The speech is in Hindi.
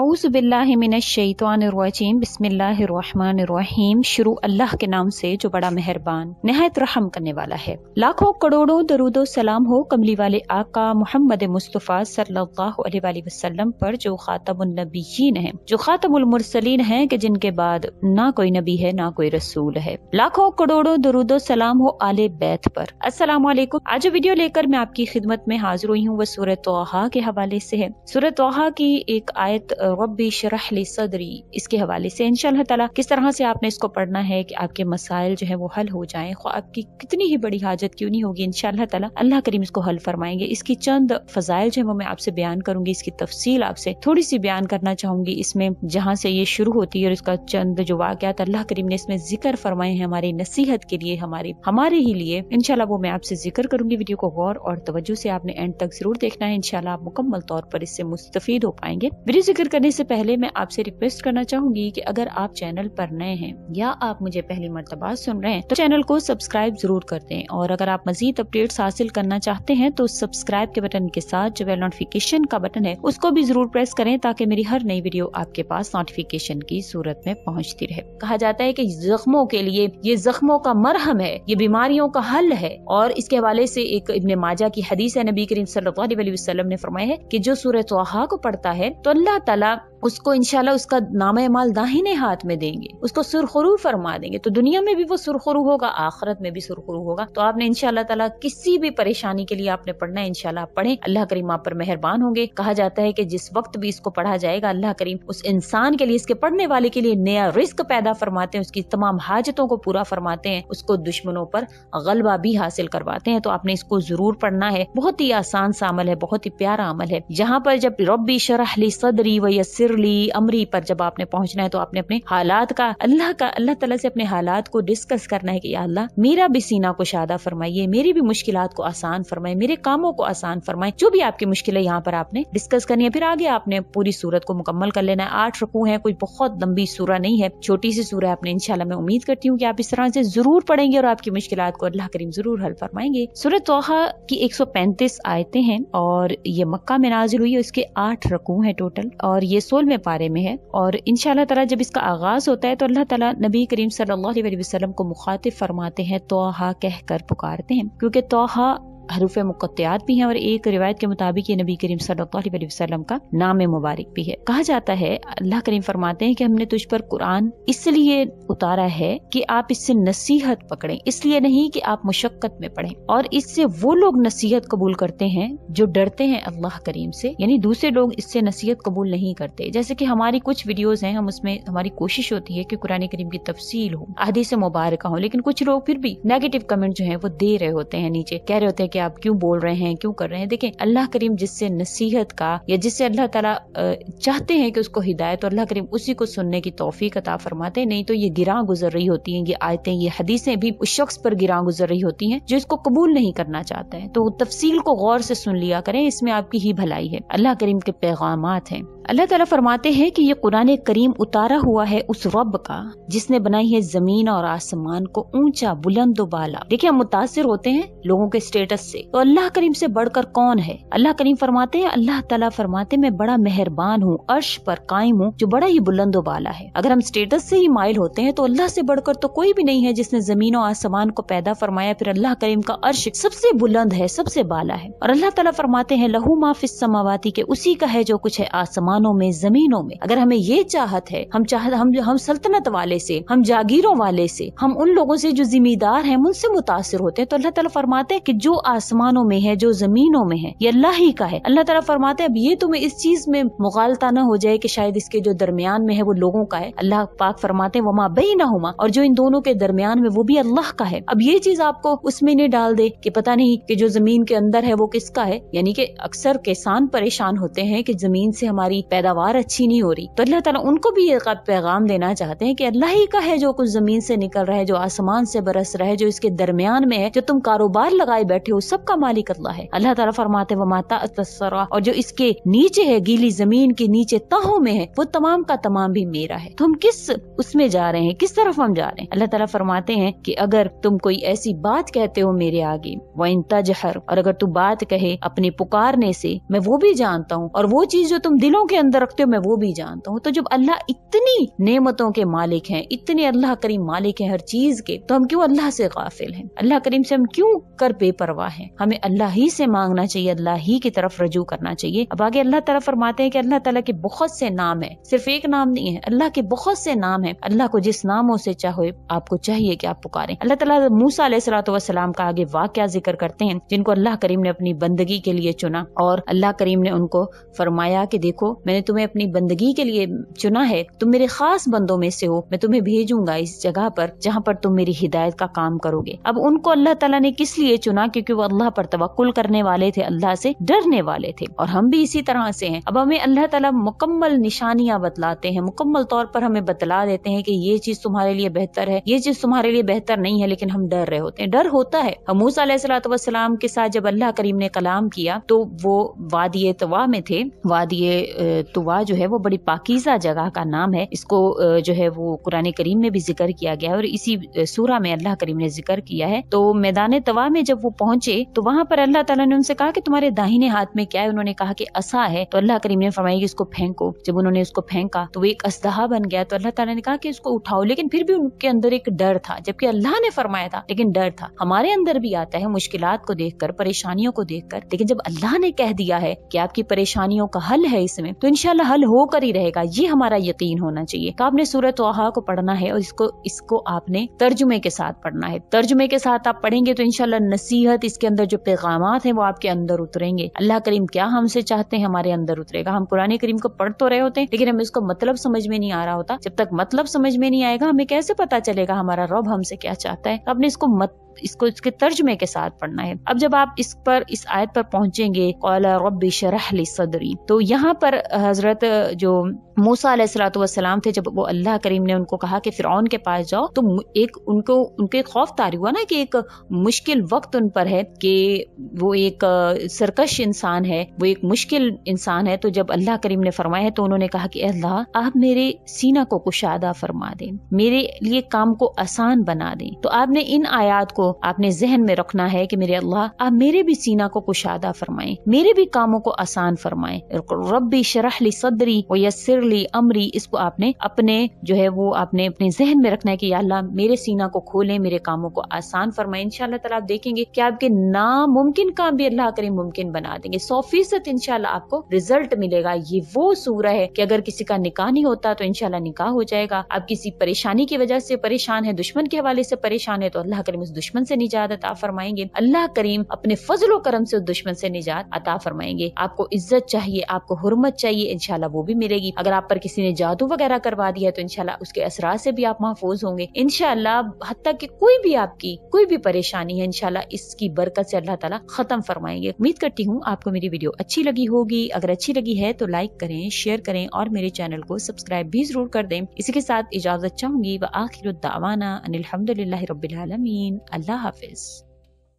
आउज़बिल्लिमिनशैतवानरजीम बिस्मिल्लाम शुरू अल्लाह के नाम से जो बड़ा मेहरबान नहायत रहम करने वाला है लाखों करोड़ों दरुदो सलाम हो कमली वाले आका मोहम्मद मुस्तफ़ा सल्लाम वसल्लम पर जो ख़ातमुलनबीन है जो ख़ातमुलमरसलिन है कि जिनके बाद ना कोई नबी है ना कोई रसूल है लाखों करोड़ों दरुदो सलाम हो आले बैत पर अस्सलाम आज वीडियो लेकर मैं आपकी खिदमत में हाजिर हुई हूँ वह सूरत के हवाले से है सूरत की एक आयत रबी शरह सदरी इसके हवाले से इन तला किस तरह से आपने इसको पढ़ना है कि आपके मसाइल जो है वो हल हो जाए आपकी कितनी ही बड़ी हाजत क्यों नहीं होगी इन तला अल्लाह करीम इसको हल फरमाएंगे इसकी चंद फजाइल जो है वो मैं आपसे बयान करूंगी इसकी तफसील आपसे थोड़ी सी बयान करना चाहूंगी इसमें जहाँ से ये शुरू होती है और इसका चंद जो वाकत अल्लाह करीम ने इसमें जिक्र फरमाए हैं हमारी नसीहत के लिए हमारे हमारे ही लिए इनशाला वो मैं आपसे जिक्र करूंगी वीडियो को गौर और तवज्जो से आपने एंड तक जरूर देखना है इनशाला आप मुकम्मल तौर पर इससे मुस्तफ़ हो पाएंगे वीडियो जिक्र करने से पहले मैं आपसे रिक्वेस्ट करना चाहूंगी कि अगर आप चैनल पर नए हैं या आप मुझे पहली मरतबा सुन रहे हैं तो चैनल को सब्सक्राइब जरूर कर दें और अगर आप मजीद अपडेट्स हासिल करना चाहते हैं तो सब्सक्राइब के बटन के साथ जो वेल नोटिफिकेशन का बटन है उसको भी जरूर प्रेस करें ताकि मेरी हर नई वीडियो आपके पास नोटिफिकेशन की सूरत में पहुँचती रहे कहा जाता है की जख्मों के लिए ये जख्मों का मरहम है ये बीमारियों का हल है और इसके हवाले से एक इबन माजा की हदीस है नबी करीम सल्लल्लाहु ने फरमाया है की जो सूरत को पढ़ता है तो अल्लाह तलाक उसको इनशाला उसका नाम माल दाहिने हाथ में देंगे उसको सुरखरू फरमा देंगे तो दुनिया में भी वो सुरखरू होगा आखरत में भी सुरखरू होगा तो आपने इनशाला तला किसी भी परेशानी के लिए आपने पढ़ना है इनशाला आप पढ़े अल्लाह करीम आप पर मेहरबान होंगे कहा जाता है की जिस वक्त भी इसको पढ़ा जाएगा अल्लाह करीम उस इंसान के लिए इसके पढ़ने वाले के लिए नया रिस्क पैदा फरमाते हैं उसकी तमाम हाजतों को पूरा फरमाते हैं उसको दुश्मनों पर गलबा भी हासिल करवाते हैं तो आपने इसको जरूर पढ़ना है बहुत ही आसान सा अमल है बहुत ही प्यारा अमल है यहाँ पर जब रबी शराहली सदरी व यसर बिरली अमरी पर जब आपने पहुंचना है तो आपने अपने हालात का अल्लाह का अल्लाह तला से अपने हालात को डिस्कस करना है कि अल्लाह मेरा भी सीना को शादा फरमाइए मेरी भी मुश्किल को आसान फरमाए मेरे कामों को आसान फरमाए जो भी आपकी मुश्किल है यहाँ पर आपने डिस्कस करनी है फिर आगे आपने पूरी सूरत को मुकम्मल कर लेना है आठ रकू है कोई बहुत लंबी सूरह नहीं है छोटी सी सूरह आपने इनशाला मैं उम्मीद करती हूँ की आप इस तरह से जरूर पढ़ेंगे और आपकी मुश्किल को अल्लाह करीम जरूर हल फरमाएंगे सूरत तोहा की एक सौ पैंतीस आयते हैं और ये मक्का में नाजिल हुई है इसके आठ रकू है टोटल और ये सोलह सोलहवें पारे में है और इन ताला जब इसका आगाज़ होता है तो अल्लाह तला नबी करीम सल्ला वसलम को मुखातिब फरमाते हैं तोहा कहकर पुकारते हैं क्योंकि तोहा हरूफ मुक़त्यात भी हैं और एक रिवायत के मुताबिक ये नबी करीम सल्लल्लाहु वसल्लम का नाम मुबारक भी है कहा जाता है अल्लाह करीम फरमाते हैं कि हमने तुझ पर कुरान इसलिए उतारा है कि आप इससे नसीहत पकड़ें इसलिए नहीं कि आप मुशक्क़त में पढ़ें और इससे वो लोग नसीहत कबूल करते हैं जो डरते हैं अल्लाह करीम से यानी दूसरे लोग इससे नसीहत कबूल नहीं करते जैसे कि हमारी कुछ वीडियोस हैं हम उसमें हमारी कोशिश होती है कि कुरान करीम की तफसील हो आदि से मुबारक हो लेकिन कुछ लोग फिर भी नेगेटिव कमेंट जो है वो दे रहे होते हैं नीचे कह रहे होते हैं कि आप क्यों बोल रहे हैं क्यों कर रहे हैं देखें अल्लाह करीम जिससे नसीहत का या जिससे अल्लाह ताला चाहते हैं कि उसको हिदायत और तो अल्लाह करीम उसी को सुनने की तोफीक अता फरमाते हैं नहीं तो ये गिरा गुजर रही होती हैं ये आयतें ये हदीसें भी उस शख्स पर गिरा गुजर रही होती हैं जो इसको कबूल नहीं करना चाहते है तो तफसील को गौर से सुन लिया करें इसमें आपकी ही भलाई है अल्लाह करीम के पैगाम हैं अल्लाह ताला फरमाते हैं कि ये कुरान करीम उतारा हुआ है उस रब का जिसने बनाई है जमीन और आसमान को ऊंचा बुलंद बाला देखिए हम मुतासर होते हैं लोगों के स्टेटस से तो अल्लाह करीम से बढ़कर कौन है अल्लाह करीम फरमाते हैं अल्लाह ताला फरमाते मैं बड़ा मेहरबान हूँ अर्श पर कायम हूँ जो बड़ा ही बुलंद बाला है अगर हम स्टेटस से ही माइल होते हैं तो अल्लाह से बढ़कर तो कोई भी नहीं है जिसने जमीन और आसमान को पैदा फरमाया फिर अल्लाह करीम का अर्श सबसे बुलंद है सबसे बाला है और अल्लाह तला फरमाते हैं लहू माफिस समावाती के उसी का है जो कुछ है आसमान आसमानों में जमीनों में अगर हमें ये चाहत है हम चाह हम हम सल्तनत वाले से हम जागीरों वाले से हम उन लोगों से जो जिम्मेदार हैं उनसे मुतासर होते हैं तो अल्लाह ताला फरमाते हैं कि जो आसमानों में है जो जमीनों में है ये अल्लाह ही का है अल्लाह ताला फरमाते हैं अब ये तुम्हें इस चीज में मुगालता न हो जाए कि शायद इसके जो दरमियान में है वो लोगों का है अल्लाह पाक फरमाते हैं वमा बई ना हुमा और जो इन दोनों के दरमियान में वो भी अल्लाह का है अब ये चीज आपको उसमें नहीं डाल दे कि पता नहीं कि जो जमीन के अंदर है वो किसका है यानी कि अक्सर किसान परेशान होते हैं कि जमीन से हमारी नहीं पैदावार अच्छी नहीं हो रही तो अल्लाह तला उनको भी ये पैगाम देना चाहते हैं कि अल्लाह ही का है जो कुछ जमीन से निकल रहा है जो आसमान से बरस रहा है जो इसके दरमियान में है जो तुम कारोबार लगाए बैठे हो सबका मालिक अल्लाह है अल्लाह तला फरमाते वमाता तस्सरा और जो इसके नीचे है गीली जमीन के नीचे तहों में है वो तमाम का तमाम भी मेरा है तो हम किस उसमें जा रहे हैं किस तरफ हम जा रहे हैं अल्लाह तला फरमाते हैं की अगर तुम कोई ऐसी बात कहते हो मेरे आगे वन इंतजहर और अगर तू बात कहे अपने पुकारने से मैं वो भी जानता हूँ और वो चीज जो तुम दिलों के अंदर रखते हो मैं वो भी जानता हूँ तो जब अल्लाह इतनी नेमतों के मालिक हैं इतने अल्लाह करीम मालिक हैं हर चीज के तो हम क्यों अल्लाह से गाफिल हैं अल्लाह करीम से हम क्यों कर बेपरवाह हैं हमें अल्लाह ही से मांगना चाहिए अल्लाह ही की तरफ रजू करना चाहिए अब आगे अल्लाह तला फरमाते हैं कि अल्लाह तला के बहुत से नाम है सिर्फ एक नाम नहीं है अल्लाह के बहुत से नाम है अल्लाह को जिस नामों से चाहो आपको चाहिए कि आप पुकारें अल्लाह तला मूसा सलाम का आगे वाक्य जिक्र करते हैं जिनको अल्लाह करीम ने अपनी बंदगी के लिए चुना और अल्लाह करीम ने उनको फरमाया कि देखो मैंने तुम्हें अपनी बंदगी के लिए चुना है तुम मेरे खास बंदों में से हो मैं तुम्हें भेजूंगा इस जगह पर जहाँ पर तुम मेरी हिदायत का काम करोगे अब उनको अल्लाह तला ने किस लिए चुना क्यूँकी वो अल्लाह पर तवक्ल करने वाले थे अल्लाह से डरने वाले थे और हम भी इसी तरह से है अब हमें अल्लाह तला मुकम्मल निशानियां बतलाते हैं मुकम्मल तौर पर हमें बतला देते हैं कि ये चीज तुम्हारे लिए बेहतर है ये चीज तुम्हारे लिए बेहतर नहीं है लेकिन हम डर रहे होते हैं डर होता है मूसा सलाम के साथ जब अल्लाह करीम ने कलाम किया तो वो वादिय तवा में थे वादिय तुवा जो है वो बड़ी पाकिजा जगह का नाम है इसको जो है वो कुरान करीम में भी जिक्र किया गया है और इसी सूरा में अल्लाह करीम ने जिक्र किया है तो मैदान तवा में जब वो पहुंचे तो वहाँ पर अल्लाह तला ने उनसे कहा कि तुम्हारे दाहिने हाथ में क्या है उन्होंने कहा कि असा है तो अल्लाह करीम ने फरमाया कि इसको फेंको जब उन्होंने उसको फेंका तो वो एक असदहा बन गया तो अल्लाह तला ने कहा कि इसको उठाओ लेकिन फिर भी उनके अंदर एक डर था जबकि अल्लाह ने फरमाया था लेकिन डर था हमारे अंदर भी आता है मुश्किल को देख परेशानियों को देख लेकिन जब अल्लाह ने कह दिया है की आपकी परेशानियों का हल है इसमें तो इनशाला हल होकर ही रहेगा ये हमारा यकीन होना चाहिए तो आपने सूरत वहा को पढ़ना है और इसको इसको आपने तर्जुमे के साथ पढ़ना है तर्जुमे के साथ आप पढ़ेंगे तो इनशाला नसीहत इसके अंदर जो पैगाम है वो आपके अंदर उतरेंगे अल्लाह करीम क्या हमसे चाहते हैं हमारे अंदर उतरेगा हम कुरानी करीम को पढ़ तो रहे होते हैं लेकिन हमें इसको मतलब समझ में नहीं आ रहा होता जब तक मतलब समझ में नहीं आएगा हमें कैसे पता चलेगा हमारा रब हमसे क्या चाहता है आपने इसको मत इसको इसके तर्जमे के साथ पढ़ना है अब जब आप इस पर इस आयत पर पहुंचेंगे रबी शरहली सदरी तो यहाँ पर हजरत जो मूसा सलाम थे जब वो अल्लाह करीम ने उनको कहा कि फिर के पास जाओ तो एक उनको उनके खौफ तारी हुआ ना कि एक मुश्किल वक्त उन पर है कि वो एक सरकश इंसान है वो एक मुश्किल इंसान है तो जब अल्लाह करीम ने फरमाया है तो उन्होंने कहा कि अल्लाह आप मेरे सीना को कुशादा फरमा दें मेरे लिए काम को आसान बना दें तो आपने इन आयात को को आपने जहन में रखना है कि मेरे अल्लाह आप मेरे भी सीना को कुशादा फरमाएं मेरे भी कामों को आसान फरमाएं रब्बी शराहली सदरी व यसरली अमरी इसको आपने अपने जो है वो आपने अपने जहन में रखना है कि अल्लाह मेरे सीना को खोले मेरे कामों को आसान फरमाए इनशाला आप देखेंगे की आपके नामुमकिन काम भी अल्लाह करीम मुमकिन बना देंगे सौ फीसद इनशाला आपको रिजल्ट मिलेगा ये वो सूरह है की अगर किसी का निकाह नहीं होता तो इनशाला निकाह हो जाएगा आप किसी परेशानी की वजह से परेशान है दुश्मन के हवाले से परेशान है तो अल्लाह करीम उस दुश्मन दुश्मन से निजात अता फरमाएंगे अल्लाह करीम अपने फजलो करम से दुश्मन से निजात अता फरमाएंगे आपको इज्जत चाहिए आपको हरमत चाहिए इनशाला वो भी मिलेगी अगर आप पर किसी ने जादू वगैरह करवा दिया तो इनशाला उसके असरा से भी आप महफूज होंगे इनशाला हती की कोई भी आपकी कोई भी परेशानी है इनशाला इसकी बरकत से अल्लाह ताला खत्म फरमाएंगे उम्मीद करती हूँ आपको मेरी वीडियो अच्छी लगी होगी अगर अच्छी लगी है तो लाइक करें शेयर करें और मेरे चैनल को सब्सक्राइब भी जरूर कर दें इसी के साथ इजाजत चाहूंगी व आखिर दावाना अनिलहमदिल्ला रबीआलमीन अल्लाह हाफिज़